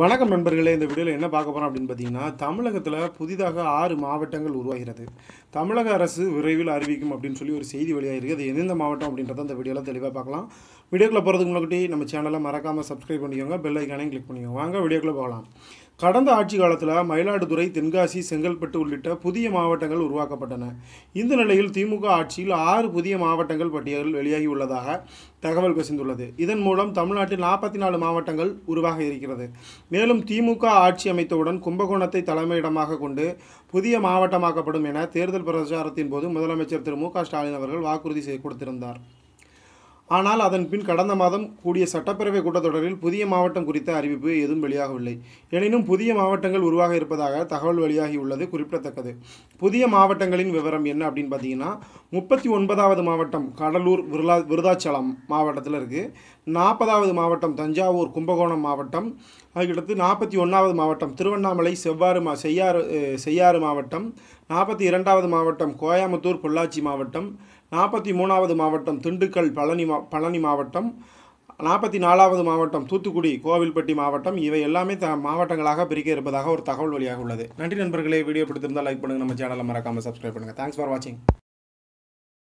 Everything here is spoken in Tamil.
வணக்கம் நண்பர்களே இந்த வீடியோவில் என்ன பார்க்க போகிறோம் அப்படின்னு பார்த்தீங்கன்னா தமிழகத்தில் புதிதாக ஆறு மாவட்டங்கள் உருவாகிறது தமிழக அரசு விரைவில் அறிவிக்கும் அப்படின்னு சொல்லி ஒரு செய்தி வெளியாகிருக்கு அது எந்தெந்த மாவட்டம் அப்படின்றத அந்த வீடியோவில் தெளிவாக பார்க்கலாம் வீடியோக்குள்ளே போகிறதுக்கு முன்னாடி நம்ம சேனலை மறக்காமல் சப்ஸ்கிரைப் பண்ணிக்கோங்க பெல் ஐக்கானையும் கிளிக் பண்ணிக்கோங்க வாங்க வீடியோக்குள்ளே போகலாம் கடந்த ஆட்சி காலத்தில் மயிலாடுதுறை தென்காசி செங்கல்பட்டு உள்ளிட்ட புதிய மாவட்டங்கள் உருவாக்கப்பட்டன இந்த நிலையில் திமுக ஆட்சியில் ஆறு புதிய மாவட்டங்கள் பட்டியல் வெளியாகி உள்ளதாக தகவல் கசிந்துள்ளது இதன் மூலம் தமிழ்நாட்டில் நாற்பத்தி நாலு மாவட்டங்கள் உருவாக இருக்கிறது மேலும் திமுக ஆட்சி அமைத்தவுடன் கும்பகோணத்தை தலைமையிடமாக கொண்டு புதிய மாவட்டமாக்கப்படும் என தேர்தல் பிரச்சாரத்தின் போது முதலமைச்சர் திரு மு ஸ்டாலின் அவர்கள் வாக்குறுதி கொடுத்திருந்தார் ஆனால் அதன் பின் கடந்த மாதம் கூடிய சட்டப்பேரவை கூட்டத்தொடரில் புதிய மாவட்டம் குறித்த அறிவிப்பு எதுவும் வெளியாகவில்லை எனினும் புதிய மாவட்டங்கள் உருவாக இருப்பதாக தகவல் வெளியாகி குறிப்பிடத்தக்கது புதிய மாவட்டங்களின் விவரம் என்ன அப்படின்னு பார்த்தீங்கன்னா முப்பத்தி ஒன்பதாவது மாவட்டம் கடலூர் விருலா விருதாச்சலம் மாவட்டத்தில் இருக்குது நாற்பதாவது மாவட்டம் தஞ்சாவூர் கும்பகோணம் மாவட்டம் அதுக்கடுத்து நாற்பத்தி ஒன்றாவது மாவட்டம் திருவண்ணாமலை செவ்வாறு மா செய்யாறு செய்யாறு மாவட்டம் நாற்பத்தி இரண்டாவது மாவட்டம் கோயம்புத்தூர் பொள்ளாச்சி மாவட்டம் நாற்பத்தி மூணாவது மாவட்டம் திண்டுக்கல் பழனி மா பழனி மாவட்டம் நாற்பத்தி நாலாவது மாவட்டம் தூத்துக்குடி கோவில்பட்டி மாவட்டம் இவை எல்லாமே த மாவட்டங்களாக பிரிக்க இருப்பதாக ஒரு தகவல் வழியாக உள்ளது நன்றி நண்பர்களே வீடியோ பிடித்திருந்தால் லைக் பண்ணுங்கள் நம்ம சேனலை மறக்காமல் சப்ஸ்கிரைப் பண்ணுங்கள் தேங்க்ஸ் ஃபார் வாட்சிங்